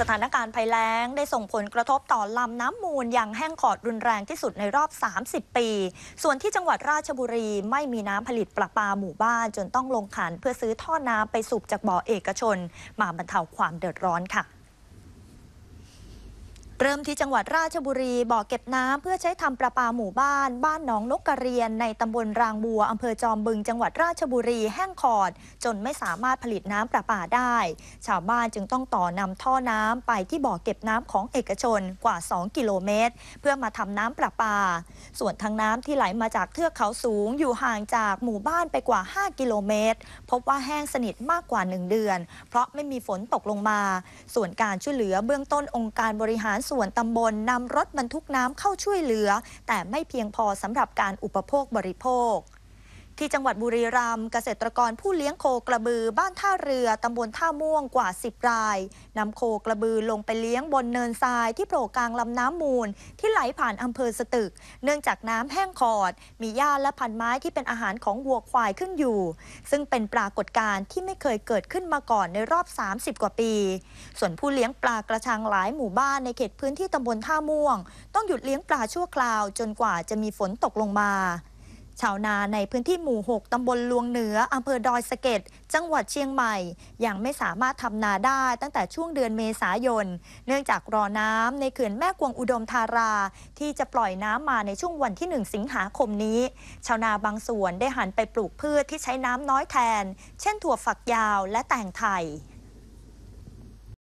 สถานการณ์ภัยแล้งได้ส่งผลกระทบต่อลำน้ำมูล อย่างแห้งขอดรุนแรงที่สุดในรอบ 30 ปี ส่วนที่จังหวัดราชบุรีไม่มีน้ำผลิตประปาหมู่บ้านจนต้องลงขันเพื่อซื้อท่อน้ำไปสูบจากบ่อเอกชนมาบรรเทาความเดือดร้อนค่ะเริ่มที่จังหวัดราชบุรี บ่อเก็บน้ำเพื่อใช้ทำประปาหมู่บ้าน บ้านหนองนกกระเรียนในตำบลรางบัวอำเภอจอมบึง จังหวัดราชบุรีแห้งขอด จนไม่สามารถผลิตน้ำประปาได้ ชาวบ้านจึงต้องต่อนำท่อน้ำไปที่บ่อเก็บน้ำของเอกชนกว่า 2 กิโลเมตร เพื่อมาทำน้ำประปา ส่วนทางน้ำที่ไหลมาจากเทือกเขาสูง อยู่ห่างจากหมู่บ้านไปกว่า 5 กิโลเมตร พบว่าแห้งสนิทมากกว่า 1 เดือน เพราะไม่มีฝนตกลงมา ส่วนการช่วยเหลือเบื้องต้นองค์การบริหารส่วนตำบลนนำรถบรรทุกน้ำเข้าช่วยเหลือ แต่ไม่เพียงพอสำหรับการอุปโภคบริโภคที่จังหวัดบุรีรัมย์เกษตรกรผู้เลี้ยงโคกระบือบ้านท่าเรือตำบลท่าม่วงกว่า 10 รายนำโคกระบือลงไปเลี้ยงบนเนินทรายที่โผล่กลางลำน้ำมูลที่ไหลผ่านอำเภอสตึก เนื่องจากน้ำแห้งขอด มีหญ้าและพันไม้ที่เป็นอาหารของวัวควายขึ้นอยู่ ซึ่งเป็นปรากฏการณ์ที่ไม่เคยเกิดขึ้นมาก่อนในรอบ 30 กว่าปี ส่วนผู้เลี้ยงปลากระชังหลายหมู่บ้านในเขตพื้นที่ตำบลท่าม่วง ต้องหยุดเลี้ยงปลาชั่วคราวจนกว่าจะมีฝนตกลงมาชาวนาในพื้นที่หมู่ 6 ตำบลลวงเหนือ อำเภอดอยสะเก็ด จังหวัดเชียงใหม่ ยังไม่สามารถทำนาได้ตั้งแต่ช่วงเดือนเมษายน เนื่องจากรอน้ำในเขื่อนแม่กวงอุดมธาราที่จะปล่อยน้ำมาในช่วงวันที่ 1 สิงหาคมนี้ ชาวนาบางส่วนได้หันไปปลูกพืชที่ใช้น้ำน้อยแทน เช่นถั่วฝักยาวและแตงไทย